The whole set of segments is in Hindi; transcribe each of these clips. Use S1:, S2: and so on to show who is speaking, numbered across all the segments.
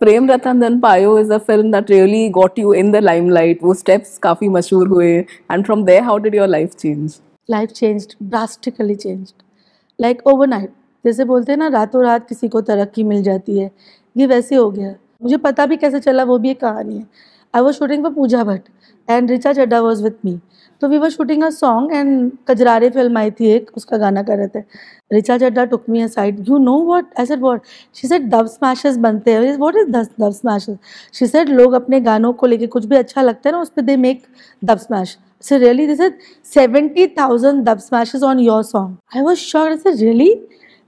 S1: Prem Ratan Dhan Payo is a film that really got you in the limelight वो स्टेप्स काफ़ी मशहूर हुए and from there how did your life change life changed drastically changed like overnight जैसे बोलते हैं ना रातों रात किसी को तरक्की मिल जाती है ये वैसे हो गया मुझे पता भी कैसे चला वो भी एक कहानी है I was shooting for Pooja Bhatt and Richa Chadha was with me तो we were shooting a song and Kajrare film आई थी एक उसका गाना कर रहे थे Richa Chadha took me aside you know what I said what she said dub smashes बनते हैं what is dub smashes she said लोग अपने गानों को लेके कुछ भी अच्छा लगता है ना उस पर they make dub smash so really this is seventy thousand dub smashes on your song I was sure is really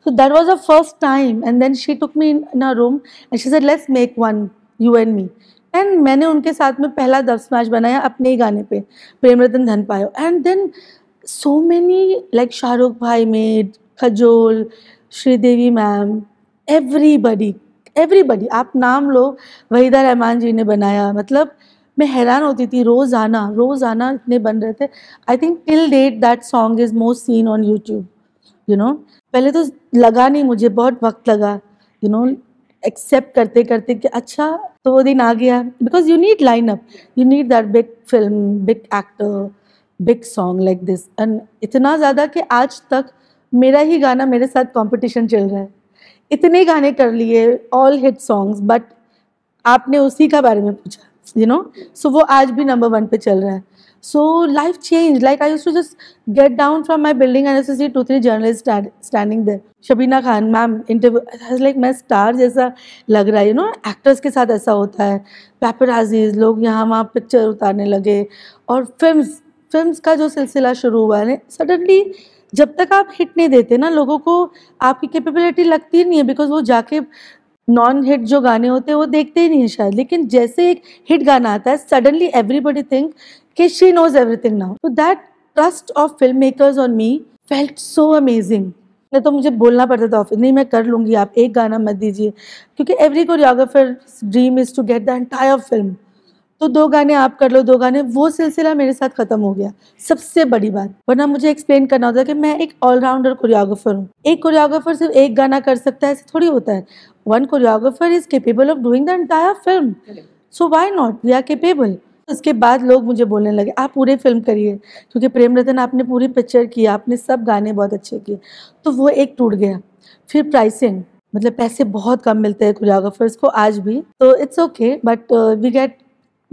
S1: so that was a first time and then she took me in a room and she said let's make one you and me and मैंने उनके साथ में पहला दस मैच बनाया अपने ही गाने पे प्रेम Ratan Dhan Payo and then so many like Shahrukh भाई made Kajol Sridevi ma'am everybody everybody आप नाम लो वहीदा रहमान जी ने बनाया मतलब मैं हैरान होती थी रोज़ाना रोज़ाना इतने बन रहे थे I think till date that song is most seen on YouTube you know पहले तो लगा नहीं मुझे बहुत वक्त लगा you you know know, accept करते करते कि अच्छा तो वो दिन आ गया because you need line up you need that big film big actor big song like this and इतना ज़्यादा कि आज तक मेरा ही गाना मेरे साथ कॉम्पिटिशन चल रहा है इतने गाने कर लिए ऑल हिट सॉन्ग्स बट आपने उसी का बारे में पूछा यू नो सो वो आज भी नंबर वन पे चल रहा है so life change like I use to just get down from my building and see two three journalist standing there Shabina Khan ma'am interview like मैं स्टार जैसा लग रहा है यू नो एक्टर्स के साथ ऐसा होता है पेपर आजीज लोग यहाँ वहाँ पिक्चर उतारने लगे और फिल्म फिल्म का जो सिलसिला शुरू हुआ है सडनली जब तक आप हिट नहीं देते ना लोगों को आपकी कैपेबिलिटी लगती नहीं है बिकॉज वो जाके नॉन हिट जो गाने होते हैं वो देखते ही नहीं है शायद लेकिन जैसे एक हिट गाना आता है सडनली एवरीबडी थिंक कि शी नोज एवरीथिंग नाउ तो that trust of film makers on me felt so amazing नहीं तो मुझे बोलना पड़ता था ऑफिस नहीं मैं कर लूँगी आप एक गाना मत दीजिए क्योंकि every choreographer dream is to get the entire film तो दो गाने आप कर लो दो गाने वो सिलसिला मेरे साथ ख़त्म हो गया सबसे बड़ी बात वरना मुझे एक्सप्लेन करना होता है कि मैं एक ऑलराउंडर कोरियोग्राफर हूँ एक कोरियोग्राफर सिर्फ एक गाना कर सकता है ऐसे थोड़ी होता है one choreographer is capable of doing the entire film so why not we are capable उसके बाद लोग मुझे बोलने लगे आप पूरे फिल्म करिए क्योंकि प्रेम रतन आपने पूरी पिक्चर की आपने सब गाने बहुत अच्छे किए तो वो एक टूट गया फिर प्राइसिंग मतलब पैसे बहुत कम मिलते हैं कोरियोग्राफर्स को आज भी तो it's okay but we get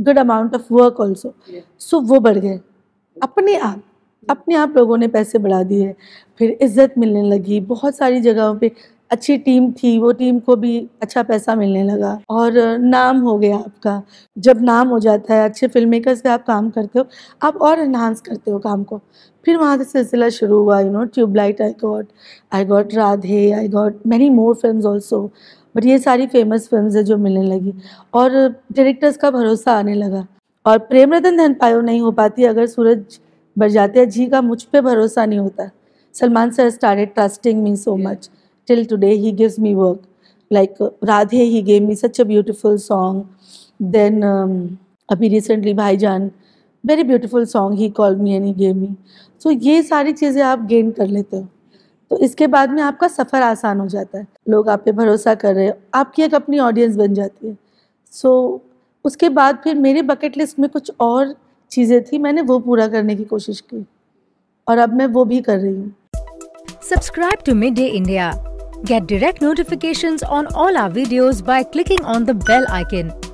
S1: good amount of work also so वो बढ़ गए अपने आप अपने आप लोगों ने पैसे बढ़ा दिए फिर इज्जत मिलने लगी बहुत सारी जगहों पे अच्छी टीम थी वो टीम को भी अच्छा पैसा मिलने लगा और नाम हो गया आपका जब नाम हो जाता है अच्छे फिल्म मेकर से आप काम करते हो आप और इन्हांस करते हो काम को फिर वहाँ से सिलसिला शुरू हुआ you know Tubelight I got I got Radhe I got many more film also but ये सारी फेमस फिल्म है जो मिलने लगी और डायरेक्टर्स का भरोसा आने लगा और प्रेम रतन धन पायो नहीं हो पाती अगर सूरज जाते जी का मुझ पर भरोसा नहीं होता Salman sir started trusting me so much till today he gives me work like Radhe he gave me such a beautiful song then अभी recently Bhaijaan very beautiful song he call me any gave me so ये सारी चीज़ें आप गेन कर लेते हो तो इसके बाद में आपका सफ़र आसान हो जाता है लोग आप पे भरोसा कर रहे हैं आपकी एक अपनी ऑडियंस बन जाती है सो so, उसके बाद फिर मेरे बकेट लिस्ट में कुछ और चीज़ें थी मैंने वो पूरा करने की कोशिश की और अब मैं वो भी कर रही हूँ subscribe to mid day India get direct notification on all our videos by clicking on the bell icon